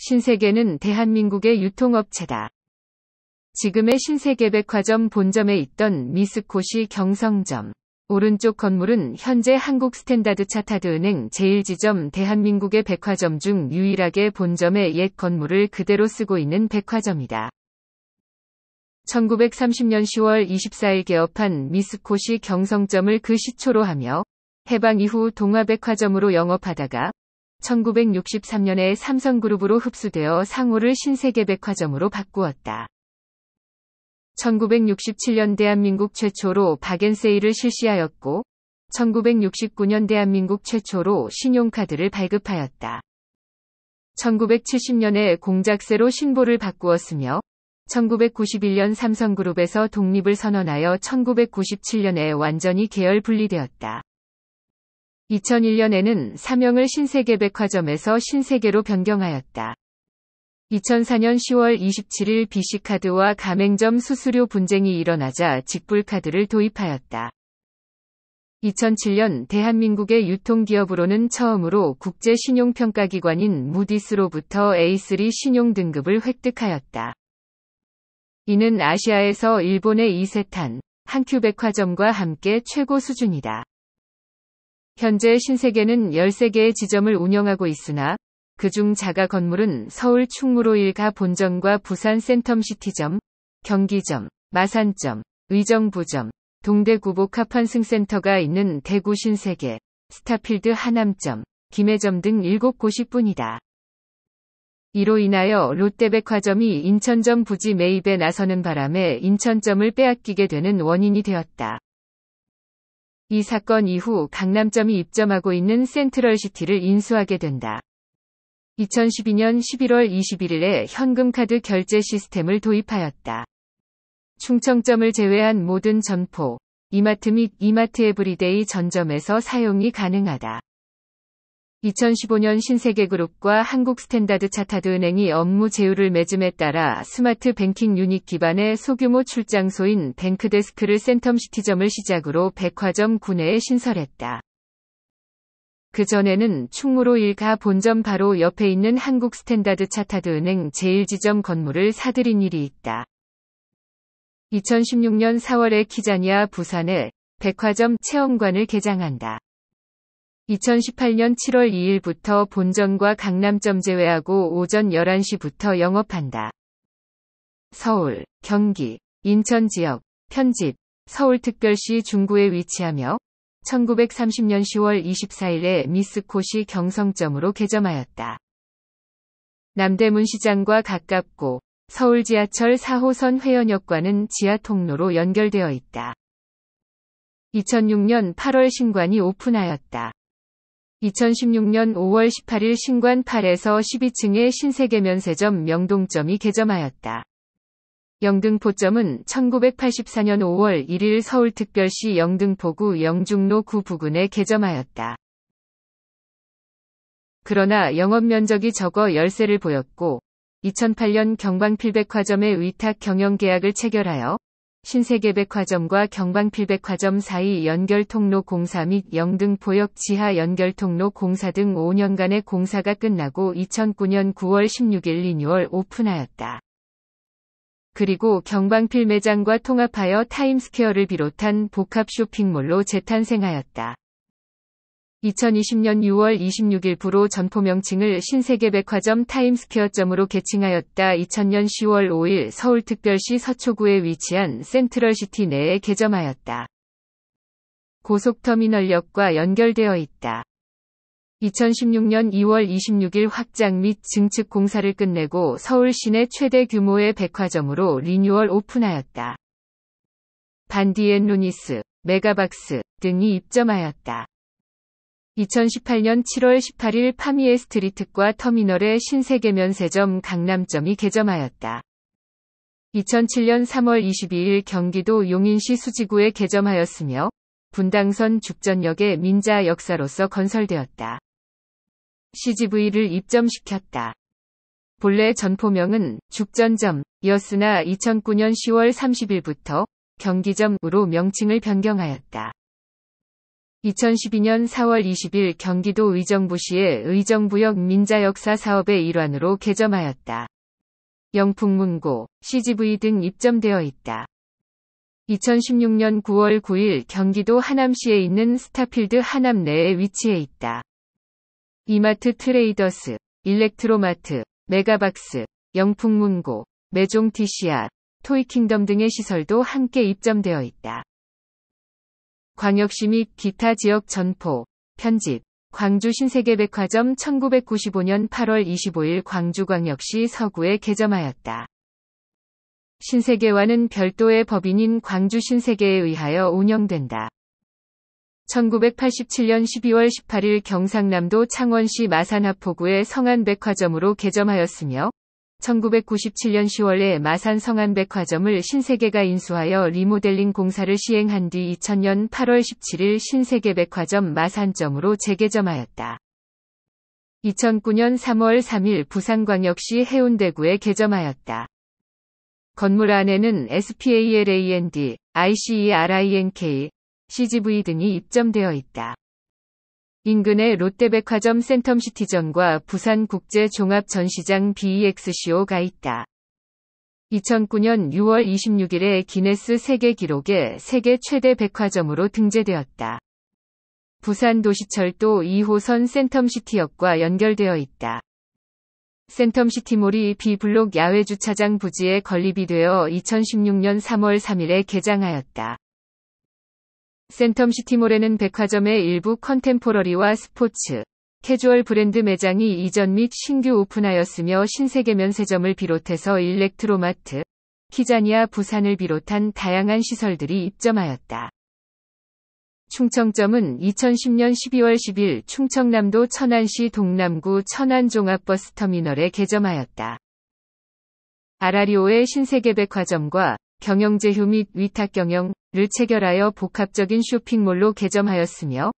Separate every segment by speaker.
Speaker 1: 신세계는 대한민국의 유통업체다. 지금의 신세계 백화점 본점에 있던 미스코시 경성점. 오른쪽 건물은 현재 한국 스탠다드 차타드은행 제1지점 대한민국의 백화점 중 유일하게 본점의 옛 건물을 그대로 쓰고 있는 백화점이다. 1930년 10월 24일 개업한 미스코시 경성점을 그 시초로 하며 해방 이후 동화백화점으로 영업하다가 1963년에 삼성그룹으로 흡수되어 상호를 신세계백화점으로 바꾸었다. 1967년 대한민국 최초로 박앤세일을 실시하였고, 1969년 대한민국 최초로 신용카드를 발급하였다. 1970년에 공작세로 신보를 바꾸었으며, 1991년 삼성그룹에서 독립을 선언하여 1997년에 완전히 계열 분리되었다. 2001년에는 사명을 신세계백화점에서 신세계로 변경하였다. 2004년 10월 27일 BC카드와 가맹점 수수료 분쟁이 일어나자 직불카드를 도입하였다. 2007년 대한민국의 유통기업으로는 처음으로 국제신용평가기관인 무디스로부터 A3 신용 등급을 획득하였다. 이는 아시아에서 일본의 이세탄, 한큐백화점과 함께 최고 수준이다. 현재 신세계는 13개의 지점을 운영하고 있으나 그 중 자가 건물은 서울 충무로 1가 본점과 부산 센텀시티점, 경기점, 마산점, 의정부점, 동대구복합판승센터가 있는 대구 신세계, 스타필드 하남점, 김해점 등7곳이 뿐이다. 이로 인하여 롯데백화점이 인천점 부지 매입에 나서는 바람에 인천점을 빼앗기게 되는 원인이 되었다. 이 사건 이후 강남점이 입점하고 있는 센트럴시티를 인수하게 된다. 2012년 11월 21일에 현금카드 결제 시스템을 도입하였다. 충청점을 제외한 모든 점포, 이마트 및 이마트 에브리데이 전점에서 사용이 가능하다. 2015년 신세계그룹과 한국스탠다드 차타드은행이 업무 제휴를 맺음에 따라 스마트 뱅킹 유닛 기반의 소규모 출장소인 뱅크데스크를 센텀시티점을 시작으로 백화점 구내에 신설했다. 그전에는 충무로 1가 본점 바로 옆에 있는 한국스탠다드 차타드은행 제1지점 건물을 사들인 일이 있다. 2016년 4월에 키자니아 부산에 백화점 체험관을 개장한다. 2018년 7월 2일부터 본점과 강남점 제외하고 오전 11시부터 영업한다. 서울, 경기, 인천 지역, 편집, 서울특별시 중구에 위치하며 1930년 10월 24일에 미스코시 경성점으로 개점하였다. 남대문 시장과 가깝고 서울 지하철 4호선 회원역과는 지하 통로로 연결되어 있다. 2006년 8월 신관이 오픈하였다. 2016년 5월 18일 신관 8에서 12층의 신세계면세점 명동점이 개점하였다. 영등포점은 1984년 5월 1일 서울특별시 영등포구 영중로 9 부근에 개점하였다. 그러나 영업면적이 적어 열세를 보였고 2008년 경광필백화점의 위탁 경영계약을 체결하여 신세계백화점과 경방필백화점 사이 연결통로 공사 및 영등포역 지하 연결통로 공사 등 5년간의 공사가 끝나고 2009년 9월 16일 리뉴얼 오픈하였다. 그리고 경방필 매장과 통합하여 타임스퀘어를 비롯한 복합 쇼핑몰로 재탄생하였다. 2020년 6월 26일 부로 점포명칭을 신세계백화점 타임스퀘어점으로 개칭하였다. 2000년 10월 5일 서울특별시 서초구에 위치한 센트럴시티 내에 개점하였다. 고속터미널역과 연결되어 있다. 2016년 2월 26일 확장 및 증축 공사를 끝내고 서울 시내 최대 규모의 백화점으로 리뉴얼 오픈하였다. 반디앤 루니스, 메가박스 등이 입점하였다. 2018년 7월 18일 파미에 스트리트과 터미널의 신세계면세점 강남점이 개점하였다. 2007년 3월 22일 경기도 용인시 수지구에 개점하였으며 분당선 죽전역의 민자 역사로서 건설되었다. CGV를 입점시켰다. 본래 전포명은 죽전점이었으나 2009년 10월 30일부터 경기점으로 명칭을 변경하였다. 2012년 4월 20일 경기도 의정부시의 의정부역 민자역사 사업의 일환으로 개점하였다. 영풍문고, CGV 등 입점되어 있다. 2016년 9월 9일 경기도 하남시에 있는 스타필드 하남 내에 위치해 있다. 이마트 트레이더스, 일렉트로마트, 메가박스, 영풍문고, 메종 디시아, 토이킹덤 등의 시설도 함께 입점되어 있다. 광역시 및 기타 지역 전포, 편집, 광주 신세계백화점 1995년 8월 25일 광주광역시 서구에 개점하였다. 신세계와는 별도의 법인인 광주 신세계에 의하여 운영된다. 1987년 12월 18일 경상남도 창원시 마산합포구의 성안백화점으로 개점하였으며 1997년 10월에 마산 성안백화점을 신세계가 인수하여 리모델링 공사를 시행한 뒤 2000년 8월 17일 신세계백화점 마산점으로 재개점하였다. 2009년 3월 3일 부산광역시 해운대구에 개점하였다. 건물 안에는 SPALAND, ICERINK, CGV 등이 입점되어 있다. 인근의 롯데백화점 센텀시티점과 부산국제종합전시장 BEXCO가 있다. 2009년 6월 26일에 기네스 세계 기록에 세계 최대 백화점으로 등재되었다. 부산도시철도 2호선 센텀시티역과 연결되어 있다. 센텀시티몰이 B블록 야외주차장 부지에 건립이 되어 2016년 3월 3일에 개장하였다. 센텀시티몰에는 백화점의 일부 컨템포러리와 스포츠, 캐주얼 브랜드 매장이 이전 및 신규 오픈하였으며 신세계 면세점을 비롯해서 일렉트로마트, 키자니아 부산을 비롯한 다양한 시설들이 입점하였다. 충청점은 2010년 12월 10일 충청남도 천안시 동남구 천안종합버스터미널에 개점하였다. 아라리오의 신세계백화점과 경영제휴 및 위탁경영을 체결하여 복합적인 쇼핑몰로 개점하였으며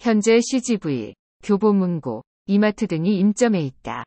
Speaker 1: 현재 CGV, 교보문고, 이마트 등이 임점해 있다.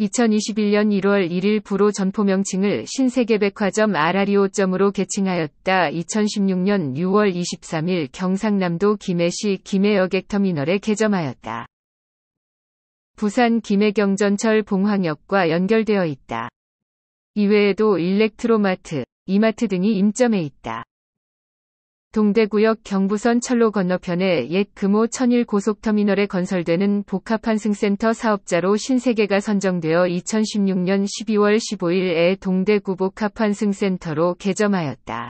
Speaker 1: 2021년 1월 1일 부로 전포명칭을 신세계백화점 아라리오점으로 개칭하였다. 2016년 6월 23일 경상남도 김해시 김해여객터미널에 개점하였다. 부산 김해경전철 봉황역과 연결되어 있다. 이외에도 일렉트로마트, 이마트 등이 임점해 있다. 동대구역 경부선 철로 건너편에 옛 금호 천일 고속터미널에 건설되는 복합환승센터 사업자로 신세계가 선정되어 2016년 12월 15일에 동대구 복합환승센터로 개점하였다.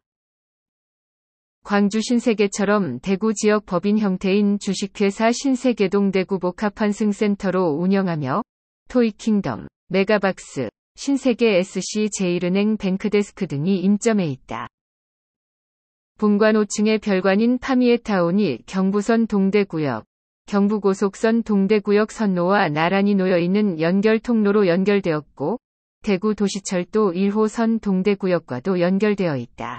Speaker 1: 광주 신세계처럼 대구 지역 법인 형태인 주식회사 신세계동 대구 복합환승센터로 운영하며 토이킹덤, 메가박스, 신세계 SC제일은행 뱅크데스크 등이 임점해 있다. 본관 5층의 별관인 파미에타운이 경부선 동대구역, 경부고속선 동대구역 선로와 나란히 놓여있는 연결 통로로 연결되었고, 대구 도시철도 1호선 동대구역과도 연결되어 있다.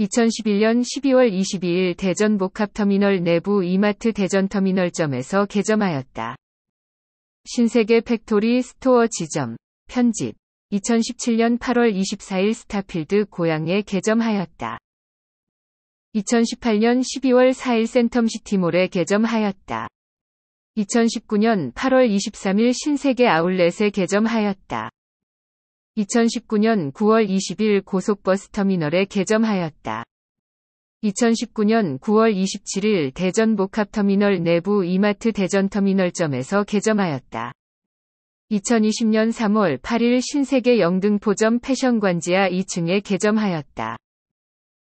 Speaker 1: 2011년 12월 22일 대전 복합터미널 내부 이마트 대전터미널점에서 개점하였다. 신세계 팩토리 스토어 지점 편집 2017년 8월 24일 스타필드 고향에 개점하였다. 2018년 12월 4일 센텀시티몰에 개점하였다. 2019년 8월 23일 신세계 아울렛에 개점하였다. 2019년 9월 20일 고속버스터미널에 개점하였다. 2019년 9월 27일 대전 복합터미널 내부 이마트 대전터미널점에서 개점하였다. 2020년 3월 8일 신세계 영등포점 패션관지하 2층에 개점하였다.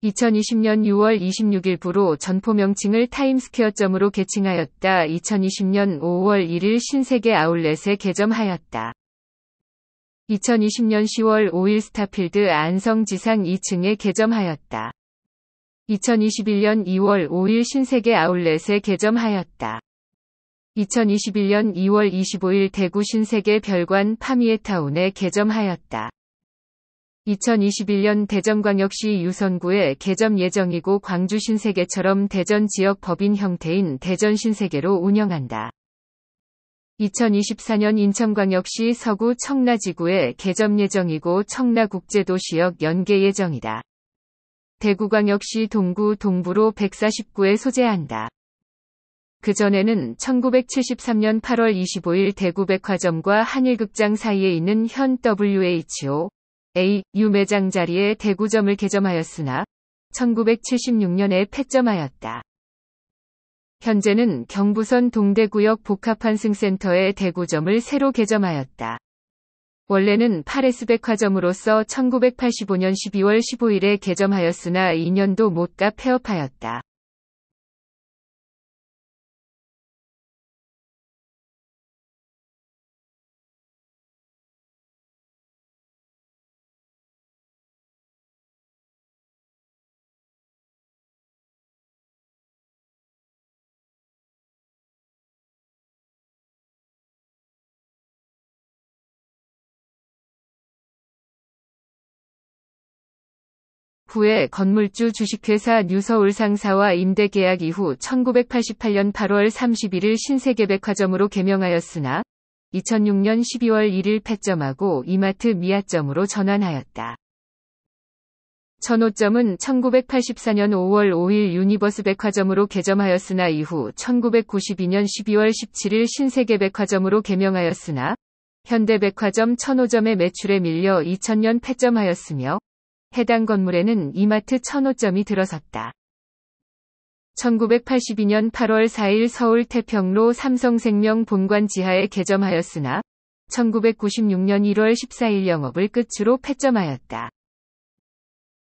Speaker 1: 2020년 6월 26일 부로 전포 명칭을 타임스퀘어점으로 개칭하였다. 2020년 5월 1일 신세계 아울렛에 개점하였다. 2020년 10월 5일 스타필드 안성지상 2층에 개점하였다. 2021년 2월 5일 신세계 아울렛에 개점하였다. 2021년 2월 25일 대구 신세계 별관 파미에타운에 개점하였다. 2021년 대전광역시 유선구에 개점 예정이고 광주 신세계처럼 대전 지역 법인 형태인 대전 신세계로 운영한다. 2024년 인천광역시 서구 청라지구에 개점 예정이고 청라국제도시역 연계 예정이다. 대구광역시 동구 동부로 149에 소재한다. 그전에는 1973년 8월 25일 대구백화점과 한일극장 사이에 있는 현 WHO A 유매장 자리에 대구점을 개점하였으나 1976년에 폐점하였다. 현재는 경부선 동대구역 복합환승센터에 대구점을 새로 개점하였다. 원래는 파레스 백화점으로서 1985년 12월 15일에 개점하였으나 2년도 못가 폐업하였다. 9회 건물주 주식회사 뉴서울 상사와 임대 계약 이후 1988년 8월 31일 신세계백화점으로 개명하였으나 2006년 12월 1일 폐점하고 이마트 미아점으로 전환하였다. 천호점은 1984년 5월 5일 유니버스 백화점으로 개점하였으나 이후 1992년 12월 17일 신세계 백화점으로 개명하였으나 현대백화점 천호점의 매출에 밀려 2000년 폐점하였으며 해당 건물에는 이마트 1 0 0 5점이 들어섰다. 1982년 8월 4일 서울 태평로 삼성생명 본관 지하에 개점하였으나 1996년 1월 14일 영업을 끝으로 폐점하였다.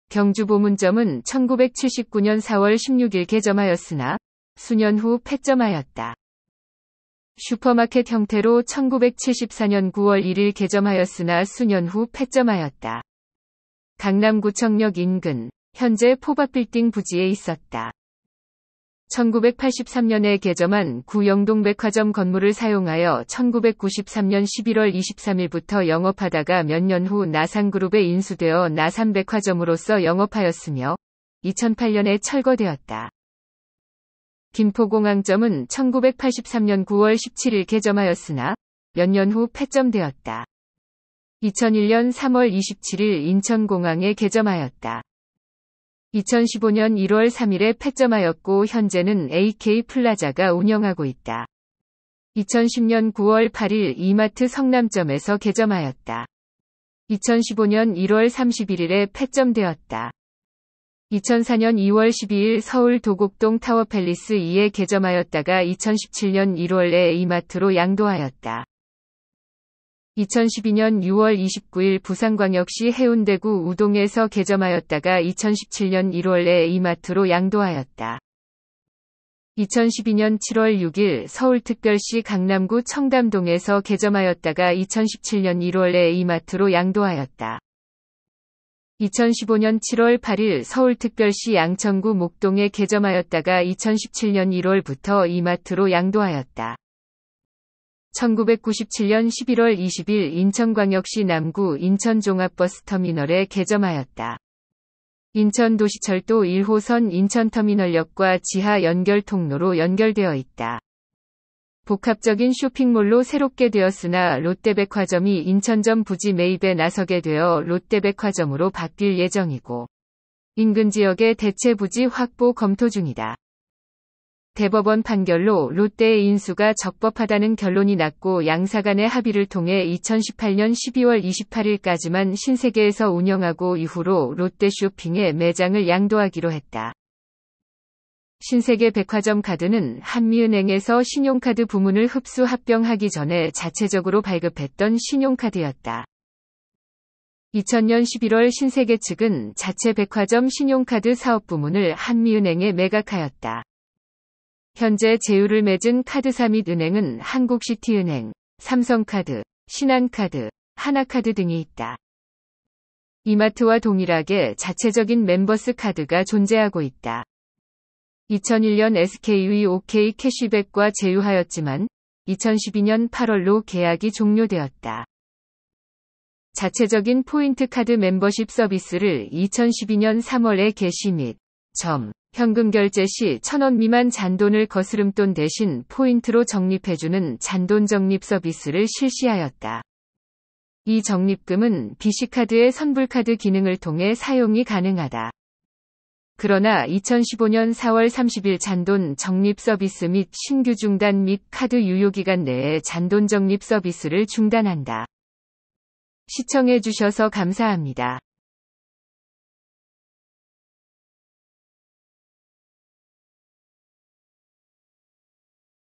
Speaker 1: 경주보문점은 1979년 4월 16일 개점하였으나 수년 후 폐점하였다. 슈퍼마켓 형태로 1974년 9월 1일 개점하였으나 수년 후 폐점하였다. 강남구청역 인근 현재 포바빌딩 부지에 있었다. 1983년에 개점한 구영동 백화점 건물을 사용하여 1993년 11월 23일부터 영업하다가 몇 년 후 나산그룹에 인수되어 나산백화점으로서 영업하였으며 2008년에 철거되었다. 김포공항점은 1983년 9월 17일 개점하였으나 몇 년 후 폐점되었다. 2001년 3월 27일 인천공항에 개점하였다. 2015년 1월 3일에 폐점하였고 현재는 AK 플라자가 운영하고 있다. 2010년 9월 8일 이마트 성남점에서 개점하였다. 2015년 1월 31일에 폐점되었다. 2004년 2월 12일 서울 도곡동 타워팰리스 2에 개점하였다가 2017년 1월에 이마트로 양도하였다. 2012년 6월 29일 부산광역시 해운대구 우동에서 개점하였다가 2017년 1월에 이마트로 양도하였다. 2012년 7월 6일 서울특별시 강남구 청담동에서 개점하였다가 2017년 1월에 이마트로 양도하였다. 2015년 7월 8일 서울특별시 양천구 목동에 개점하였다가 2017년 1월부터 이마트로 양도하였다. 1997년 11월 20일 인천광역시 남구 인천종합버스터미널에 개점하였다. 인천도시철도 1호선 인천터미널역과 지하 연결 통로로 연결되어 있다. 복합적인 쇼핑몰로 새롭게 되었으나 롯데백화점이 인천점 부지 매입에 나서게 되어 롯데백화점으로 바뀔 예정이고 인근 지역의 대체 부지 확보 검토 중이다. 대법원 판결로 롯데의 인수가 적법하다는 결론이 났고 양사간의 합의를 통해 2018년 12월 28일까지만 신세계에서 운영하고 이후로 롯데쇼핑의 매장을 양도하기로 했다. 신세계 백화점 카드는 한미은행에서 신용카드 부문을 흡수 합병하기 전에 자체적으로 발급했던 신용카드였다. 2000년 11월 신세계 측은 자체 백화점 신용카드 사업 부문을 한미은행에 매각하였다. 현재 제휴를 맺은 카드사 및 은행은 한국시티은행, 삼성카드, 신한카드, 하나카드 등이 있다. 이마트와 동일하게 자체적인 멤버스 카드가 존재하고 있다. 2001년 SK의 e OK 캐시백과 제휴하였지만 2012년 8월로 계약이 종료되었다. 자체적인 포인트 카드 멤버십 서비스를 2012년 3월에 개시 및 점. 현금 결제 시 1,000원 미만 잔돈을 거스름돈 대신 포인트로 적립해주는 잔돈 적립 서비스를 실시하였다. 이 적립금은 BC카드의 선불카드 기능을 통해 사용이 가능하다. 그러나 2015년 4월 30일 잔돈 적립 서비스 및 신규 중단 및 카드 유효기간 내에 잔돈 적립 서비스를 중단한다. 시청해주셔서 감사합니다.